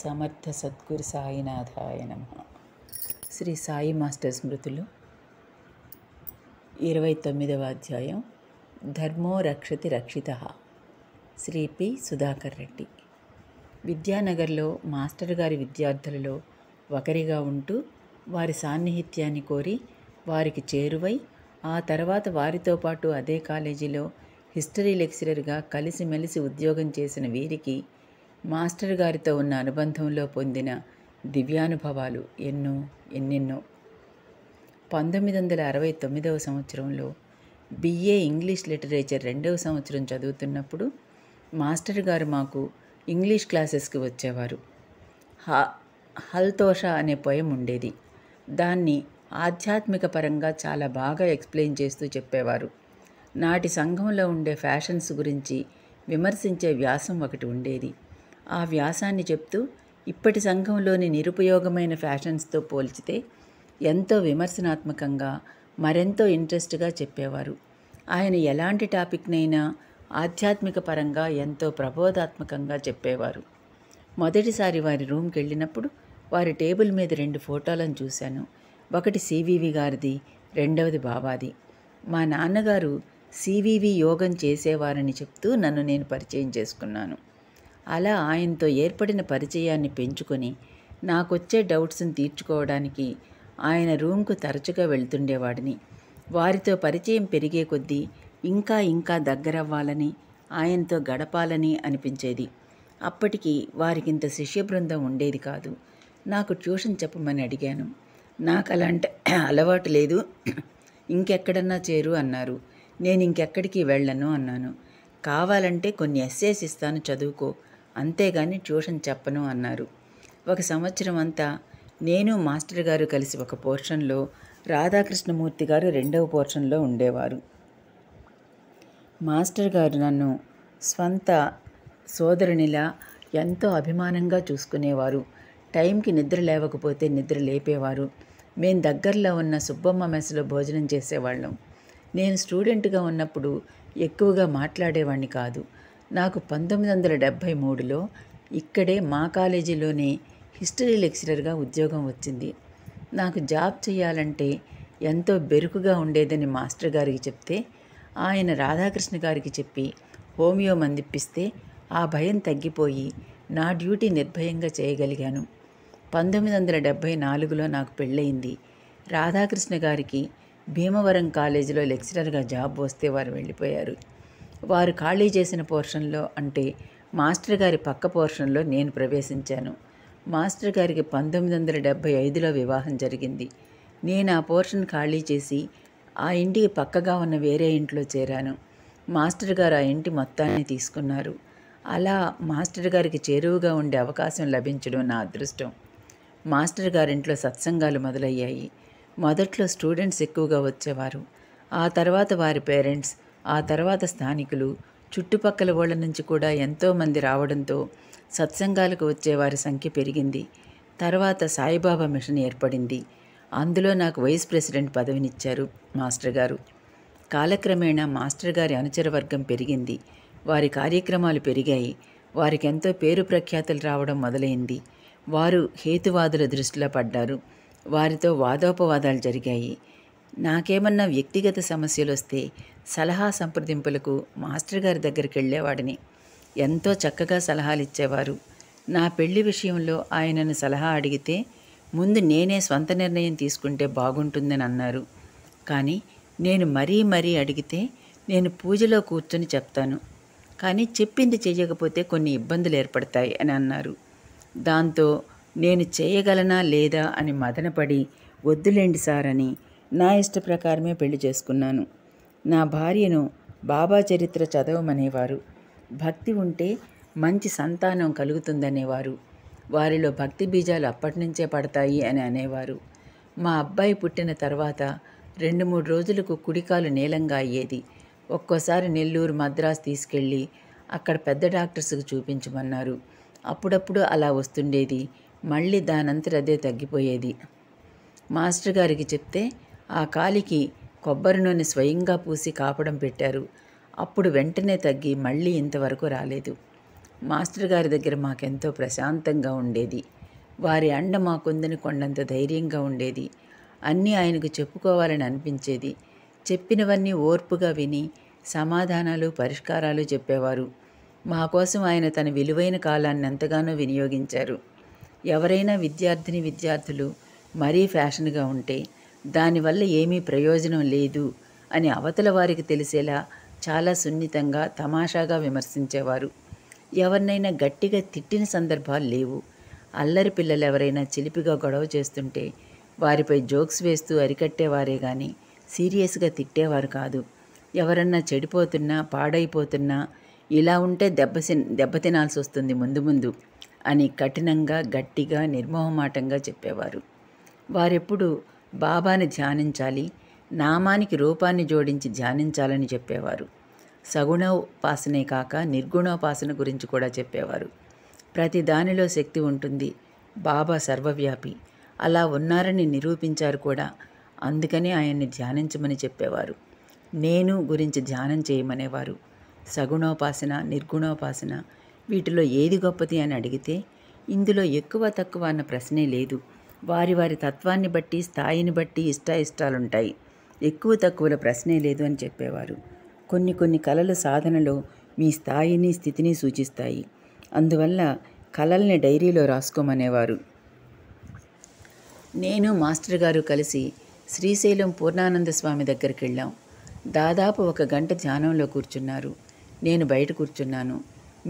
సమర్థ సద్గురు సాయినాథాయ నమ శ్రీ సాయి మాస్టర్ స్మృతులు ఇరవై తొమ్మిదవ అధ్యాయం ధర్మో రక్షతి రక్షిత శ్రీ పి సుధాకర్ రెడ్డి విద్యానగర్లో మాస్టర్ గారి విద్యార్థులలో ఒకరిగా ఉంటూ వారి సాన్నిహిత్యాన్ని కోరి వారికి చేరువై ఆ తర్వాత వారితో పాటు అదే కాలేజీలో హిస్టరీ లెక్చరర్గా కలిసిమెలిసి ఉద్యోగం చేసిన వీరికి మాస్టర్ గారితో ఉన్న అనుబంధంలో పొందిన దివ్యానుభవాలు ఎన్నో ఎన్నెన్నో పంతొమ్మిది వందల అరవై తొమ్మిదవ సంవత్సరంలో బిఏ ఇంగ్లీష్ లిటరేచర్ రెండవ సంవత్సరం చదువుతున్నప్పుడు మాస్టర్ గారు మాకు ఇంగ్లీష్ క్లాసెస్కి వచ్చేవారు హ హల్తోష అనే పొయం ఉండేది దాన్ని ఆధ్యాత్మిక పరంగా చాలా బాగా ఎక్స్ప్లెయిన్ చేస్తూ చెప్పేవారు నాటి సంఘంలో ఉండే ఫ్యాషన్స్ గురించి విమర్శించే వ్యాసం ఒకటి ఉండేది ఆ వ్యాసాన్ని చెప్తూ ఇప్పటి సంఘంలోని నిరుపయోగమైన ఫ్యాషన్స్తో పోల్చితే ఎంతో విమర్శనాత్మకంగా మరెంతో ఇంట్రెస్ట్గా చెప్పేవారు ఆయన ఎలాంటి టాపిక్నైనా ఆధ్యాత్మిక పరంగా ఎంతో ప్రబోధాత్మకంగా చెప్పేవారు మొదటిసారి వారి రూమ్కి వెళ్ళినప్పుడు వారి టేబుల్ మీద రెండు ఫోటోలను చూశాను ఒకటి సివివి గారిది రెండవది బాబాది మా నాన్నగారు సివివి యోగం చేసేవారని చెప్తూ నన్ను నేను పరిచయం చేసుకున్నాను అలా ఆయనతో ఏర్పడిన పరిచయాన్ని పెంచుకొని నాకొచ్చే డౌట్స్ని తీర్చుకోవడానికి ఆయన రూమ్కు తరచుగా వెళ్తుండేవాడిని వారితో పరిచయం పెరిగే కొద్దీ ఇంకా ఇంకా దగ్గరవ్వాలని ఆయనతో గడపాలని అనిపించేది అప్పటికి వారికింత శిష్య బృందం ఉండేది కాదు నాకు ట్యూషన్ చెప్పమని అడిగాను నాకు అలాంటి అలవాటు లేదు ఇంకెక్కడన్నా చేరు అన్నారు నేను ఇంకెక్కడికి వెళ్ళను అన్నాను కావాలంటే కొన్ని ఎస్సేస్ ఇస్తాను చదువుకో అంతేగాని ట్యూషన్ చెప్పను అన్నారు ఒక సంవత్సరం అంతా నేను మాస్టర్ గారు కలిసి ఒక పోర్షన్లో రాధాకృష్ణమూర్తి గారు రెండవ పోర్షన్లో ఉండేవారు మాస్టర్ గారు నన్ను స్వంత సోదరునిలా ఎంతో అభిమానంగా చూసుకునేవారు టైంకి నిద్ర లేవకపోతే నిద్ర లేపేవారు మేము దగ్గరలో ఉన్న సుబ్బమ్మ మెస్లో భోజనం చేసేవాళ్ళం నేను స్టూడెంట్గా ఉన్నప్పుడు ఎక్కువగా మాట్లాడేవాడిని కాదు నాకు పంతొమ్మిది వందల డెబ్భై మూడులో ఇక్కడే మా కాలేజీలోనే హిస్టరీ లెక్చరర్గా ఉద్యోగం వచ్చింది నాకు జాబ్ చేయాలంటే ఎంతో బెరుకుగా ఉండేదని మాస్టర్ గారికి చెప్తే ఆయన రాధాకృష్ణ గారికి చెప్పి హోమియో మందిప్పిస్తే ఆ భయం తగ్గిపోయి నా డ్యూటీ నిర్భయంగా చేయగలిగాను పంతొమ్మిది వందల డెబ్భై నాలుగులో నాకు పెళ్ళయింది రాధాకృష్ణ గారికి భీమవరం కాలేజీలో లెక్చరర్గా జాబ్ వస్తే వారు వెళ్ళిపోయారు వారు ఖాళీ చేసిన పోర్షన్లో అంటే మాస్టర్ గారి పక్క పోర్షన్లో నేను ప్రవేశించాను మాస్టర్ గారికి పంతొమ్మిది వందల డెబ్భై ఐదులో వివాహం జరిగింది నేను ఆ పోర్షన్ ఖాళీ చేసి ఆ ఇంటికి పక్కగా ఉన్న వేరే ఇంట్లో చేరాను మాస్టర్ గారు ఆ ఇంటి మొత్తాన్ని తీసుకున్నారు అలా మాస్టర్ గారికి చేరువుగా ఉండే అవకాశం లభించడం నా అదృష్టం మాస్టర్ గారింట్లో సత్సంగాలు మొదలయ్యాయి మొదట్లో స్టూడెంట్స్ ఎక్కువగా వచ్చేవారు ఆ తర్వాత వారి పేరెంట్స్ ఆ తర్వాత స్థానికులు చుట్టుపక్కల ఓళ్ల నుంచి కూడా ఎంతోమంది రావడంతో సత్సంగాలకు వచ్చేవారి సంఖ్య పెరిగింది తర్వాత సాయిబాబా మిషన్ ఏర్పడింది అందులో నాకు వైస్ ప్రెసిడెంట్ పదవినిచ్చారు మాస్టర్ గారు కాలక్రమేణా మాస్టర్ గారి అనుచర వర్గం పెరిగింది వారి కార్యక్రమాలు పెరిగాయి వారికెంతో పేరు ప్రఖ్యాతులు రావడం మొదలైంది వారు హేతువాదుల దృష్టిలో పడ్డారు వారితో వాదోపవాదాలు జరిగాయి నాకేమన్నా వ్యక్తిగత సమస్యలు వస్తే సలహా సంప్రదింపులకు మాస్టర్ గారి దగ్గరికి వెళ్ళేవాడిని ఎంతో చక్కగా సలహాలు ఇచ్చేవారు నా పెళ్లి విషయంలో ఆయనను సలహా అడిగితే ముందు నేనే స్వంత నిర్ణయం తీసుకుంటే బాగుంటుందని అన్నారు కానీ నేను మరీ మరీ అడిగితే నేను పూజలో కూర్చొని చెప్తాను కానీ చెప్పింది చేయకపోతే కొన్ని ఇబ్బందులు ఏర్పడతాయి అని అన్నారు దాంతో నేను చేయగలనా లేదా అని మదనపడి వద్దులేండి సార్ అని నా ఇష్ట ప్రకారమే పెళ్లి చేసుకున్నాను నా భార్యను బాబా చరిత్ర చదవమనేవారు భక్తి ఉంటే మంచి సంతానం కలుగుతుందనేవారు వారిలో భక్తి బీజాలు అప్పటి నుంచే పడతాయి అని అనేవారు మా అబ్బాయి పుట్టిన తర్వాత రెండు మూడు రోజులకు కుడికాలు నీలంగా అయ్యేది ఒక్కోసారి నెల్లూరు మద్రాసు తీసుకెళ్ళి అక్కడ పెద్ద డాక్టర్స్కు చూపించమన్నారు అప్పుడప్పుడు అలా వస్తుండేది మళ్ళీ దానంతట అదే తగ్గిపోయేది మాస్టర్ గారికి చెప్తే ఆ కాలికి కొబ్బరి నూనె స్వయంగా పూసి కాపడం పెట్టారు అప్పుడు వెంటనే తగ్గి మళ్ళీ ఇంతవరకు రాలేదు మాస్టర్ గారి దగ్గర మాకెంతో ప్రశాంతంగా ఉండేది వారి అండ మాకుందని కొండంత ధైర్యంగా ఉండేది అన్నీ ఆయనకు చెప్పుకోవాలని అనిపించేది చెప్పినవన్నీ ఓర్పుగా విని సమాధానాలు పరిష్కారాలు చెప్పేవారు మా కోసం ఆయన తన విలువైన కాలాన్ని ఎంతగానో వినియోగించారు ఎవరైనా విద్యార్థిని విద్యార్థులు మరీ ఫ్యాషన్గా ఉంటే దానివల్ల ఏమీ ప్రయోజనం లేదు అని అవతల వారికి తెలిసేలా చాలా సున్నితంగా తమాషాగా విమర్శించేవారు ఎవరినైనా గట్టిగా తిట్టిన సందర్భాలు లేవు అల్లరి పిల్లలు ఎవరైనా చిలిపిగా గొడవ చేస్తుంటే వారిపై జోక్స్ వేస్తూ అరికట్టేవారే కానీ సీరియస్గా తిట్టేవారు కాదు ఎవరన్నా చెడిపోతున్నా పాడైపోతున్నా ఇలా ఉంటే దెబ్బసి దెబ్బతినాల్సి వస్తుంది ముందు ముందు అని కఠినంగా గట్టిగా నిర్మోహమాటంగా చెప్పేవారు వారెప్పుడు బాబాని ధ్యానించాలి నామానికి రూపాన్ని జోడించి ధ్యానించాలని చెప్పేవారు సగుణోపాసనే కాక నిర్గుణోపాసన గురించి కూడా చెప్పేవారు ప్రతి దానిలో శక్తి ఉంటుంది బాబా సర్వవ్యాపి అలా ఉన్నారని నిరూపించారు కూడా అందుకనే ఆయన్ని ధ్యానించమని చెప్పేవారు నేను గురించి ధ్యానం చేయమనేవారు సగుణోపాసన నిర్గుణోపాసన వీటిలో ఏది గొప్పది అని అడిగితే ఇందులో ఎక్కువ తక్కువ అన్న ప్రశ్నే లేదు వారి వారి తత్వాన్ని బట్టి స్థాయిని బట్టి ఇష్ట ఇష్టాలుంటాయి ఎక్కువ తక్కువల ప్రశ్నే లేదు అని చెప్పేవారు కొన్ని కొన్ని కళలు సాధనలో మీ స్థాయిని స్థితిని సూచిస్తాయి అందువల్ల కళల్ని డైరీలో రాసుకోమనేవారు నేను మాస్టర్ గారు కలిసి శ్రీశైలం పూర్ణానంద స్వామి దగ్గరికి వెళ్ళాం దాదాపు ఒక గంట ధ్యానంలో కూర్చున్నారు నేను బయట కూర్చున్నాను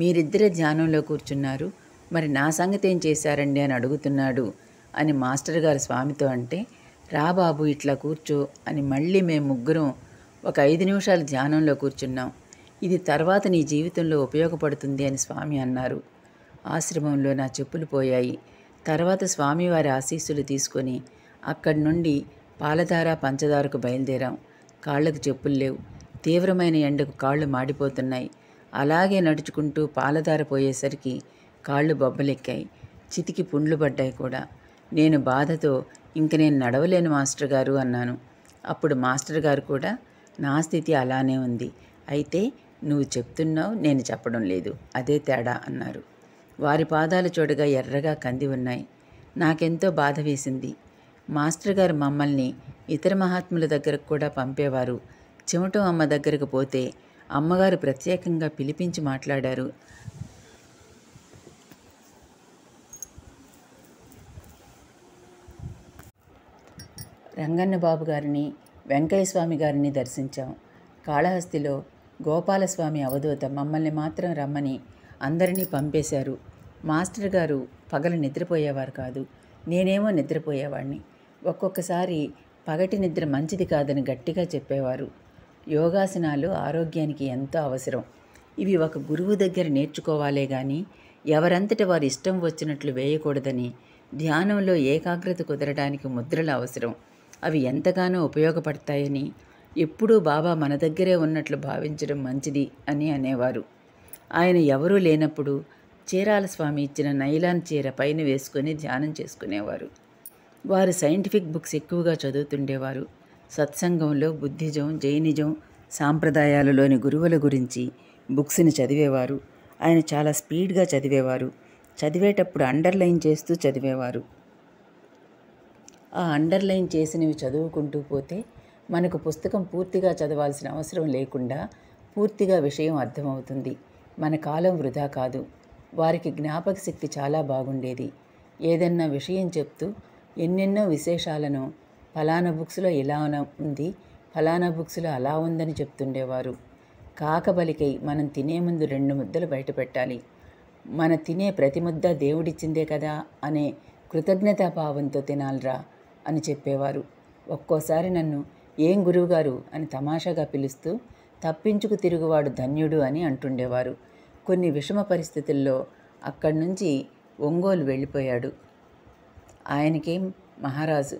మీరిద్దరే ధ్యానంలో కూర్చున్నారు మరి నా సంగతి ఏం చేశారండి అని అడుగుతున్నాడు అని మాస్టర్ గారు స్వామితో అంటే రా బాబు ఇట్లా కూర్చో అని మళ్ళీ మేము ముగ్గురం ఒక ఐదు నిమిషాలు ధ్యానంలో కూర్చున్నాం ఇది తర్వాత నీ జీవితంలో ఉపయోగపడుతుంది అని స్వామి అన్నారు ఆశ్రమంలో నా చెప్పులు పోయాయి తర్వాత స్వామివారి ఆశీస్సులు తీసుకొని అక్కడి నుండి పాలధార పంచదారకు బయలుదేరాం కాళ్లకు చెప్పులు లేవు తీవ్రమైన ఎండకు కాళ్ళు మాడిపోతున్నాయి అలాగే నడుచుకుంటూ పాలధార పోయేసరికి కాళ్ళు బొబ్బలెక్కాయి చితికి పుండ్లు పడ్డాయి కూడా నేను బాధతో ఇంక నేను నడవలేను మాస్టర్ గారు అన్నాను అప్పుడు మాస్టర్ గారు కూడా నా స్థితి అలానే ఉంది అయితే నువ్వు చెప్తున్నావు నేను చెప్పడం లేదు అదే తేడా అన్నారు వారి పాదాలు చూడగా ఎర్రగా కంది ఉన్నాయి నాకెంతో బాధ వేసింది మాస్టర్ గారు మమ్మల్ని ఇతర మహాత్ముల దగ్గరకు కూడా పంపేవారు చెమటం అమ్మ దగ్గరకు పోతే అమ్మగారు ప్రత్యేకంగా పిలిపించి మాట్లాడారు రంగన్న బాబు గారిని వెంకయ్యస్వామి గారిని దర్శించాం కాళహస్తిలో గోపాలస్వామి అవధూత మమ్మల్ని మాత్రం రమ్మని అందరినీ పంపేశారు మాస్టర్ గారు పగలు నిద్రపోయేవారు కాదు నేనేమో నిద్రపోయేవాడిని ఒక్కొక్కసారి పగటి నిద్ర మంచిది కాదని గట్టిగా చెప్పేవారు యోగాసనాలు ఆరోగ్యానికి ఎంతో అవసరం ఇవి ఒక గురువు దగ్గర నేర్చుకోవాలే కానీ ఎవరంతటి వారి ఇష్టం వచ్చినట్లు వేయకూడదని ధ్యానంలో ఏకాగ్రత కుదరడానికి ముద్రలు అవసరం అవి ఎంతగానో ఉపయోగపడతాయని ఎప్పుడూ బాబా మన దగ్గరే ఉన్నట్లు భావించడం మంచిది అని అనేవారు ఆయన ఎవరూ లేనప్పుడు చీరాల స్వామి ఇచ్చిన నైలాన్ చీర పైన వేసుకొని ధ్యానం చేసుకునేవారు వారు సైంటిఫిక్ బుక్స్ ఎక్కువగా చదువుతుండేవారు సత్సంగంలో బుద్ధిజం జైనిజం సాంప్రదాయాలలోని గురువుల గురించి బుక్స్ని చదివేవారు ఆయన చాలా స్పీడ్గా చదివేవారు చదివేటప్పుడు అండర్లైన్ చేస్తూ చదివేవారు ఆ అండర్లైన్ చేసినవి చదువుకుంటూ పోతే మనకు పుస్తకం పూర్తిగా చదవాల్సిన అవసరం లేకుండా పూర్తిగా విషయం అర్థమవుతుంది మన కాలం వృధా కాదు వారికి జ్ఞాపక శక్తి చాలా బాగుండేది ఏదన్నా విషయం చెప్తూ ఎన్నెన్నో విశేషాలను ఫలానా బుక్స్లో ఇలా ఉంది ఫలానా బుక్స్లో అలా ఉందని చెప్తుండేవారు కాకబలికై మనం తినే ముందు రెండు ముద్దలు బయటపెట్టాలి మన తినే ప్రతి ముద్ద దేవుడిచ్చిందే కదా అనే కృతజ్ఞతాభావంతో తినాలిరా అని చెప్పేవారు ఒక్కోసారి నన్ను ఏం గురువుగారు అని తమాషాగా పిలుస్తూ తప్పించుకు తిరుగువాడు ధన్యుడు అని అంటుండేవారు కొన్ని విషమ పరిస్థితుల్లో అక్కడి నుంచి ఒంగోలు వెళ్ళిపోయాడు ఆయనకేం మహారాజు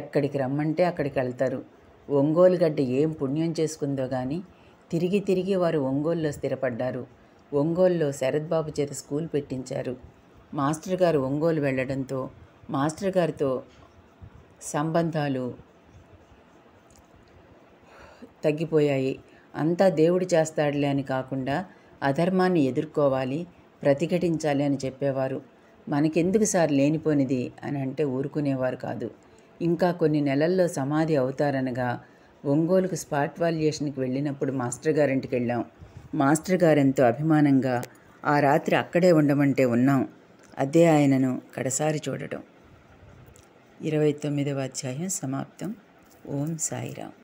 ఎక్కడికి రమ్మంటే అక్కడికి వెళ్తారు ఒంగోలు గడ్డ ఏం పుణ్యం చేసుకుందో కానీ తిరిగి తిరిగి వారు ఒంగోలులో స్థిరపడ్డారు ఒంగోలులో శరద్బాబు చేత స్కూల్ పెట్టించారు మాస్టర్ గారు ఒంగోలు వెళ్ళడంతో మాస్టర్ గారితో సంబంధాలు తగ్గిపోయాయి అంతా దేవుడు చేస్తాడులే అని కాకుండా అధర్మాన్ని ఎదుర్కోవాలి ప్రతిఘటించాలి అని చెప్పేవారు మనకెందుకు సార్ లేనిపోనిది అని అంటే ఊరుకునేవారు కాదు ఇంకా కొన్ని నెలల్లో సమాధి అవుతారనగా ఒంగోలుకు స్పాట్ వాల్యుయేషన్కి వెళ్ళినప్పుడు మాస్టర్ గారింటికి వెళ్ళాం మాస్టర్ గారెంతో అభిమానంగా ఆ రాత్రి అక్కడే ఉండమంటే ఉన్నాం అదే ఆయనను కడసారి చూడటం ఇరవై తొమ్మిదవ అధ్యాయం సమాప్తం ఓం సాయిరామ్